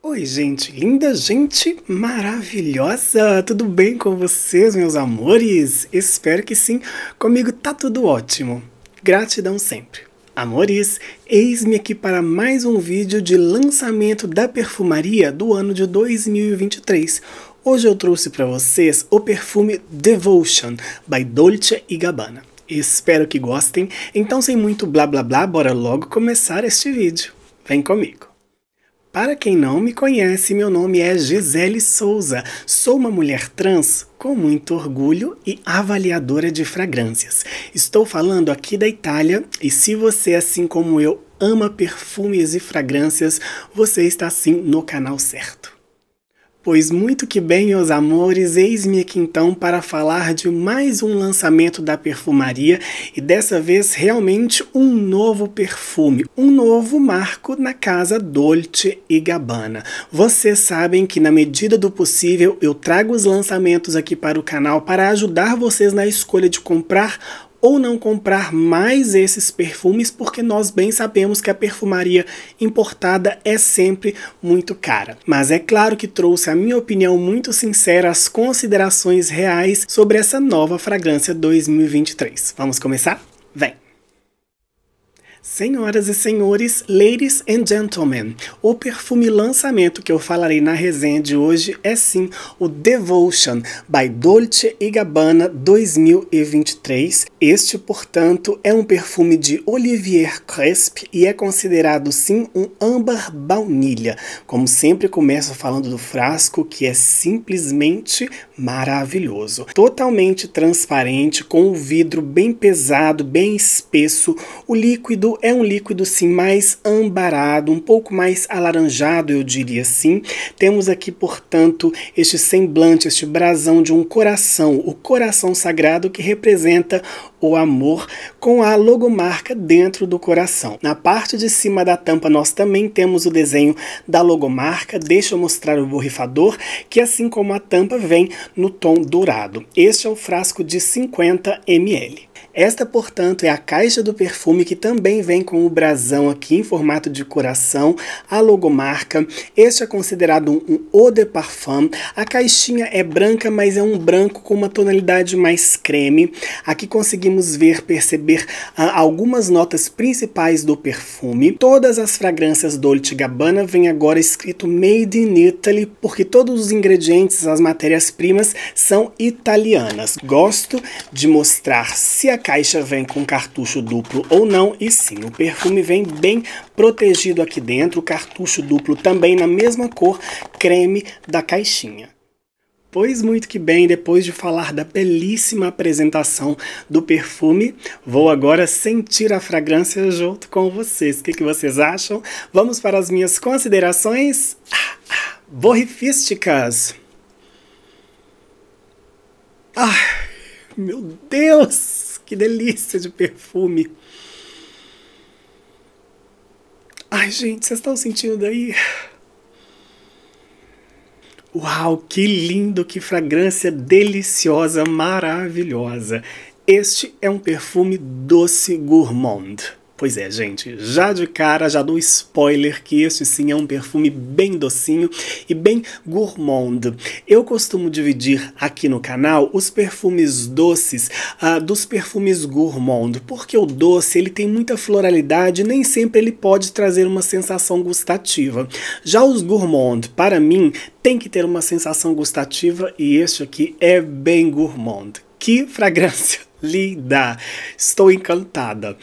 Oi, gente, linda gente maravilhosa! Tudo bem com vocês, meus amores? Espero que sim, comigo tá tudo ótimo. Gratidão sempre. Amores, eis-me aqui para mais um vídeo de lançamento da perfumaria do ano de 2023. Hoje eu trouxe para vocês o perfume Devotion, by Dolce Gabbana. Espero que gostem, então sem muito blá blá blá, bora logo começar este vídeo. Vem comigo! Para quem não me conhece, meu nome é Gisele Souza. Sou uma mulher trans com muito orgulho e avaliadora de fragrâncias. Estou falando aqui da Itália e se você, assim como eu, ama perfumes e fragrâncias, você está sim no canal certo. Pois muito que bem, meus amores, eis-me aqui então para falar de mais um lançamento da perfumaria e dessa vez realmente um novo perfume, um novo marco na casa Dolce e Gabbana. Vocês sabem que na medida do possível eu trago os lançamentos aqui para o canal para ajudar vocês na escolha de comprar ou não comprar mais esses perfumes, porque nós bem sabemos que a perfumaria importada é sempre muito cara. Mas é claro que trouxe a minha opinião muito sincera, as considerações reais sobre essa nova fragrância 2023. Vamos começar? Vem! Senhoras e senhores, ladies and gentlemen, o perfume lançamento que eu falarei na resenha de hoje é sim o Devotion by Dolce Gabbana 2023. Este, portanto, é um perfume de Olivier Cresp e é considerado sim um âmbar baunilha. Como sempre, começo falando do frasco que é simplesmente maravilhoso. Totalmente transparente, com o um vidro bem pesado, bem espesso, o líquido é um líquido sim mais ambarado, um pouco mais alaranjado, eu diria assim. Temos aqui, portanto, este semblante, este brasão de um coração, o coração sagrado que representa o amor com a logomarca dentro do coração. Na parte de cima da tampa nós também temos o desenho da logomarca. Deixa eu mostrar o borrifador, que assim como a tampa vem no tom dourado. Este é o frasco de 50 ml. Esta, portanto, é a caixa do perfume que também vem com o brasão aqui em formato de coração, a logomarca. Este é considerado um, eau de parfum. A caixinha é branca, mas é um branco com uma tonalidade mais creme. Aqui conseguimos ver, perceber ah, algumas notas principais do perfume. Todas as fragrâncias Dolce Gabbana vêm agora escrito Made in Italy, porque todos os ingredientes, as matérias-primas, são italianas. Gosto de mostrar se a caixa vem com cartucho duplo ou não, e sim, o perfume vem bem protegido aqui dentro, o cartucho duplo também na mesma cor creme da caixinha. Pois muito que bem, depois de falar da belíssima apresentação do perfume, vou agora sentir a fragrância junto com vocês. O que, que vocês acham? Vamos para as minhas considerações ah, ah, borrifísticas. Ah, meu Deus! Que delícia de perfume. Ai, gente, vocês estão sentindo daí? Uau, que lindo, que fragrância deliciosa, maravilhosa. Este é um perfume doce gourmand. Pois é, gente, já de cara já dou spoiler que este sim é um perfume bem docinho e bem gourmand. Eu costumo dividir aqui no canal os perfumes doces uh, dos perfumes gourmand, porque o doce ele tem muita floralidade e nem sempre ele pode trazer uma sensação gustativa. Já os gourmand, para mim, tem que ter uma sensação gustativa e este aqui é bem gourmand. Que fragrância! linda! Estou encantada.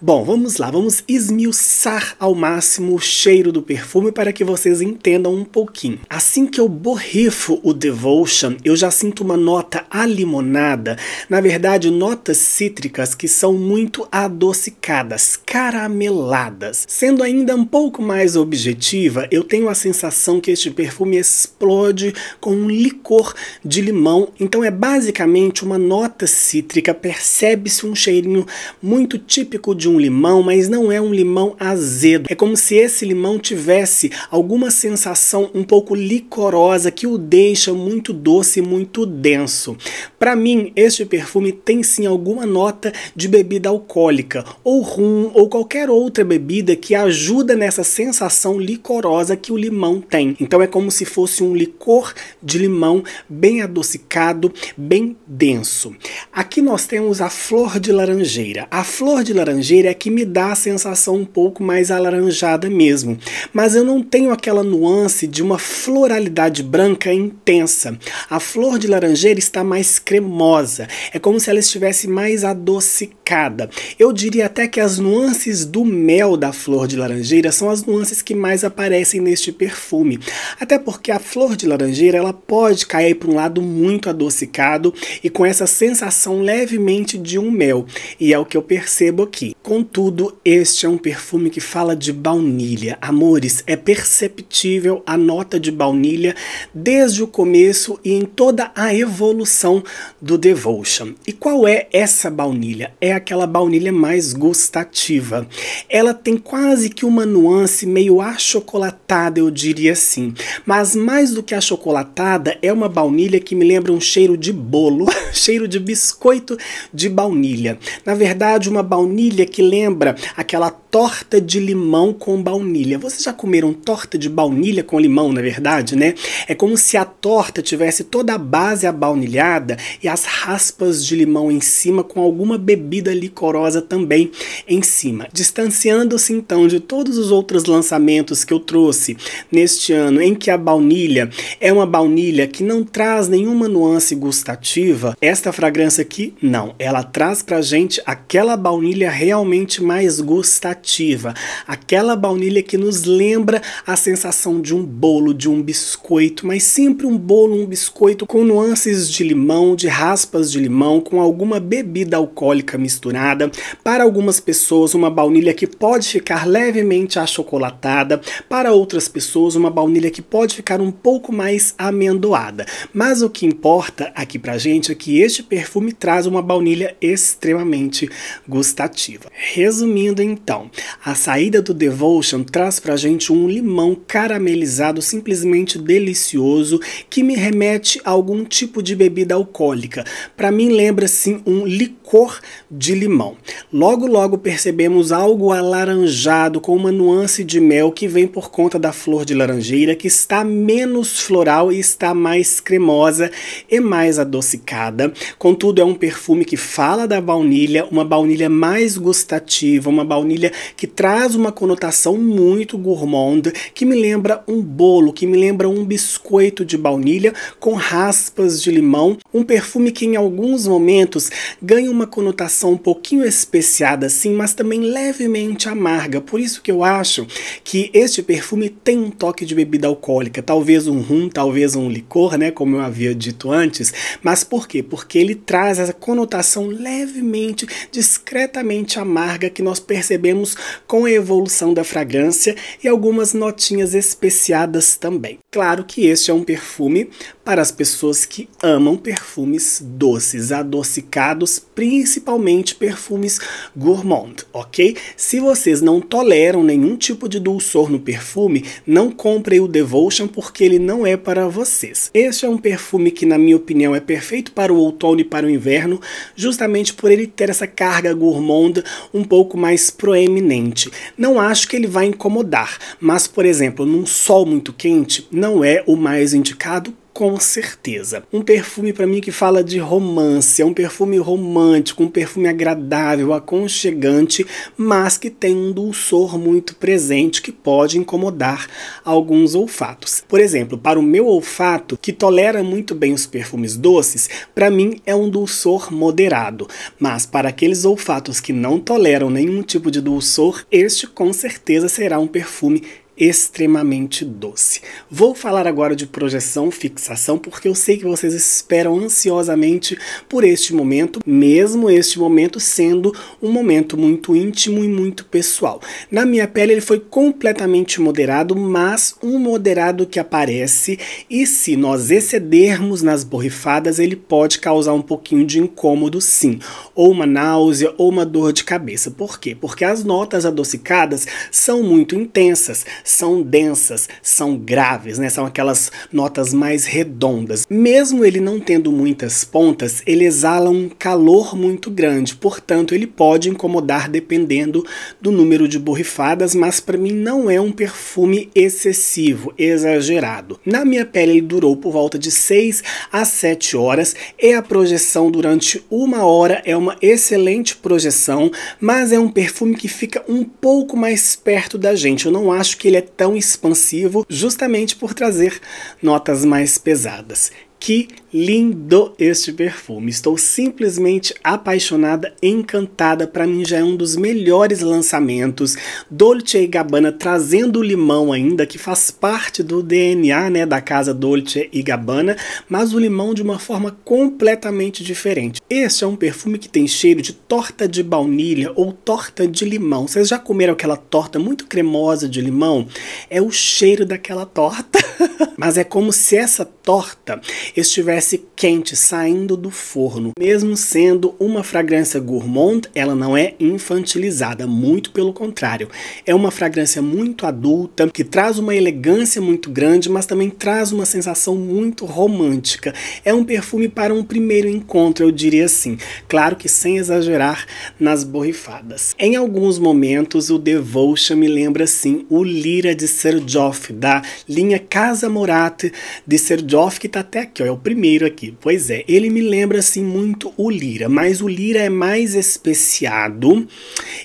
Bom, vamos lá, vamos esmiuçar ao máximo o cheiro do perfume para que vocês entendam um pouquinho. Assim que eu borrifo o Devotion, eu já sinto uma nota alimonada, na verdade, notas cítricas que são muito adocicadas, carameladas. Sendo ainda um pouco mais objetiva, eu tenho a sensação que este perfume explode com um licor de limão, então é basicamente uma nota cítrica percebe-se um cheirinho muito típico de um limão, mas não é um limão azedo. É como se esse limão tivesse alguma sensação um pouco licorosa que o deixa muito doce e muito denso. Para mim, este perfume tem sim alguma nota de bebida alcoólica, ou rum, ou qualquer outra bebida que ajuda nessa sensação licorosa que o limão tem. Então é como se fosse um licor de limão bem adocicado, bem denso. Aqui nós temos a flor de laranjeira. A flor de laranjeira é que me dá a sensação um pouco mais alaranjada mesmo, mas eu não tenho aquela nuance de uma floralidade branca intensa. A flor de laranjeira está mais cremosa, é como se ela estivesse mais adocicada. Eu diria até que as nuances do mel da flor de laranjeira são as nuances que mais aparecem neste perfume. Até porque a flor de laranjeira ela pode cair para um lado muito adocicado e com essa sensação leve levemente de um mel, e é o que eu percebo aqui. Contudo, este é um perfume que fala de baunilha. Amores, é perceptível a nota de baunilha desde o começo e em toda a evolução do Devotion. E qual é essa baunilha? É aquela baunilha mais gustativa. Ela tem quase que uma nuance meio achocolatada, eu diria assim. Mas mais do que achocolatada, é uma baunilha que me lembra um cheiro de bolo, cheiro de biscoito de baunilha. Na verdade, uma baunilha que lembra aquela torta de limão com baunilha. Vocês já comeram torta de baunilha com limão, na verdade, né? É como se a torta tivesse toda a base abaunilhada e as raspas de limão em cima com alguma bebida licorosa também em cima. Distanciando-se então de todos os outros lançamentos que eu trouxe neste ano, em que a baunilha é uma baunilha que não traz nenhuma nuance gustativa, esta fragrância aqui não. Ela traz pra gente aquela baunilha realmente mais gustativa gustativa, aquela baunilha que nos lembra a sensação de um bolo, de um biscoito, mas sempre um bolo, um biscoito com nuances de limão, de raspas de limão, com alguma bebida alcoólica misturada. Para algumas pessoas, uma baunilha que pode ficar levemente achocolatada, para outras pessoas, uma baunilha que pode ficar um pouco mais amendoada. Mas o que importa aqui pra gente é que este perfume traz uma baunilha extremamente gustativa. Resumindo então, a saída do Devotion traz pra gente um limão caramelizado simplesmente delicioso que me remete a algum tipo de bebida alcoólica. Para mim lembra sim um licor de limão. Logo logo percebemos algo alaranjado com uma nuance de mel que vem por conta da flor de laranjeira que está menos floral e está mais cremosa e mais adocicada. Contudo é um perfume que fala da baunilha, uma baunilha mais gustativa, uma baunilha que traz uma conotação muito gourmand, que me lembra um bolo, que me lembra um biscoito de baunilha com raspas de limão, um perfume que em alguns momentos ganha uma conotação um pouquinho especiada sim, mas também levemente amarga. Por isso que eu acho que este perfume tem um toque de bebida alcoólica, talvez um rum, talvez um licor, né, como eu havia dito antes. Mas por quê? Porque ele traz essa conotação levemente, discretamente amarga que nós percebemos com a evolução da fragrância e algumas notinhas especiadas também. Claro que este é um perfume para as pessoas que amam perfumes doces, adocicados, principalmente perfumes gourmand, ok? Se vocês não toleram nenhum tipo de dulçor no perfume, não comprem o Devotion porque ele não é para vocês. Este é um perfume que, na minha opinião, é perfeito para o outono e para o inverno, justamente por ele ter essa carga gourmand um pouco mais proeminente. Não acho que ele vai incomodar, mas, por exemplo, num sol muito quente, não é o mais indicado com certeza. Um perfume para mim que fala de romance, é um perfume romântico, um perfume agradável, aconchegante, mas que tem um dulçor muito presente que pode incomodar alguns olfatos. Por exemplo, para o meu olfato, que tolera muito bem os perfumes doces, para mim é um dulçor moderado, mas para aqueles olfatos que não toleram nenhum tipo de dulçor, este com certeza será um perfume extremamente doce. Vou falar agora de projeção, fixação, porque eu sei que vocês esperam ansiosamente por este momento, mesmo este momento sendo um momento muito íntimo e muito pessoal. Na minha pele ele foi completamente moderado, mas um moderado que aparece e se nós excedermos nas borrifadas, ele pode causar um pouquinho de incômodo sim, ou uma náusea ou uma dor de cabeça. Por quê? Porque as notas adocicadas são muito intensas, são densas, são graves, né? São aquelas notas mais redondas. Mesmo ele não tendo muitas pontas, ele exala um calor muito grande, portanto, ele pode incomodar dependendo do número de borrifadas, mas para mim não é um perfume excessivo, exagerado. Na minha pele ele durou por volta de 6 a 7 horas e é a projeção durante uma hora é uma excelente projeção, mas é um perfume que fica um pouco mais perto da gente. Eu não acho que ele é tão expansivo justamente por trazer notas mais pesadas, que Lindo este perfume. Estou simplesmente apaixonada, encantada. Para mim já é um dos melhores lançamentos. Dolce Gabbana trazendo o limão ainda, que faz parte do DNA, né, da casa Dolce Gabbana, mas o limão de uma forma completamente diferente. Este é um perfume que tem cheiro de torta de baunilha ou torta de limão. Vocês já comeram aquela torta muito cremosa de limão? É o cheiro daquela torta. mas é como se essa torta estivesse quente, saindo do forno. Mesmo sendo uma fragrância gourmand, ela não é infantilizada, muito pelo contrário. É uma fragrância muito adulta, que traz uma elegância muito grande, mas também traz uma sensação muito romântica. É um perfume para um primeiro encontro, eu diria assim. Claro que sem exagerar nas borrifadas. Em alguns momentos, o Devotion me lembra, assim, o Lira de Serjoff, da linha Casa Morate de Serjoff, que está até aqui, ó, é o primeiro Mineiro aqui. Pois é, ele me lembra assim muito o Lira, mas o Lira é mais especiado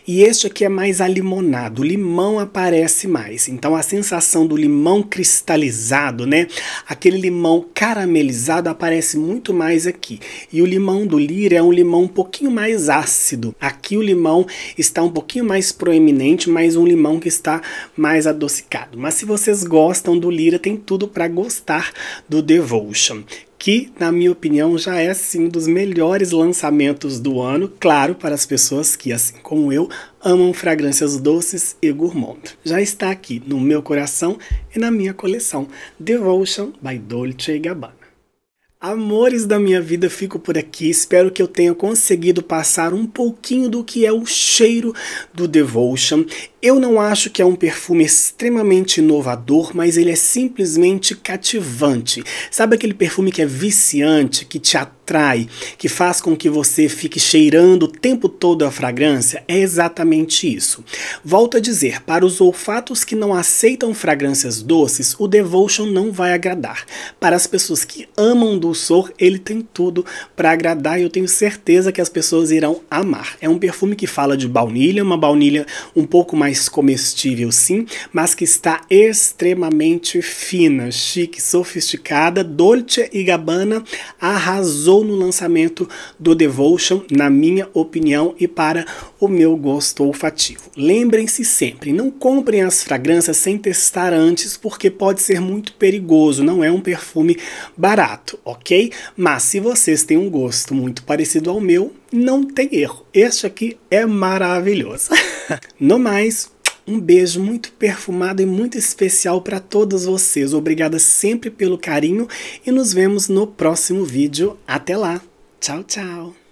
e este aqui é mais alimonado. O limão aparece mais. Então a sensação do limão cristalizado, né? Aquele limão caramelizado aparece muito mais aqui. E o limão do Lira é um limão um pouquinho mais ácido. Aqui o limão está um pouquinho mais proeminente, mas um limão que está mais adocicado. Mas se vocês gostam do Lira, tem tudo para gostar do Devotion que, na minha opinião, já é sim um dos melhores lançamentos do ano, claro, para as pessoas que, assim como eu, amam fragrâncias doces e gourmand. Já está aqui no meu coração e na minha coleção Devotion by Dolce Gabbana. Amores da minha vida, fico por aqui. Espero que eu tenha conseguido passar um pouquinho do que é o cheiro do Devotion. Eu não acho que é um perfume extremamente inovador, mas ele é simplesmente cativante. Sabe aquele perfume que é viciante, que te atrai, que faz com que você fique cheirando o tempo todo a fragrância? É exatamente isso. Volto a dizer, para os olfatos que não aceitam fragrâncias doces, o Devotion não vai agradar. Para as pessoas que amam doce, ele tem tudo para agradar e eu tenho certeza que as pessoas irão amar. É um perfume que fala de baunilha, uma baunilha um pouco mais comestível sim, mas que está extremamente fina, chique, sofisticada. Dolce e Gabbana arrasou no lançamento do Devotion, na minha opinião e para o meu gosto olfativo. Lembrem-se sempre, não comprem as fragrâncias sem testar antes, porque pode ser muito perigoso, não é um perfume barato, ok? ok? Mas se vocês têm um gosto muito parecido ao meu, não tem erro. Este aqui é maravilhoso. no mais, um beijo muito perfumado e muito especial para todos vocês. Obrigada sempre pelo carinho e nos vemos no próximo vídeo. Até lá. Tchau, tchau.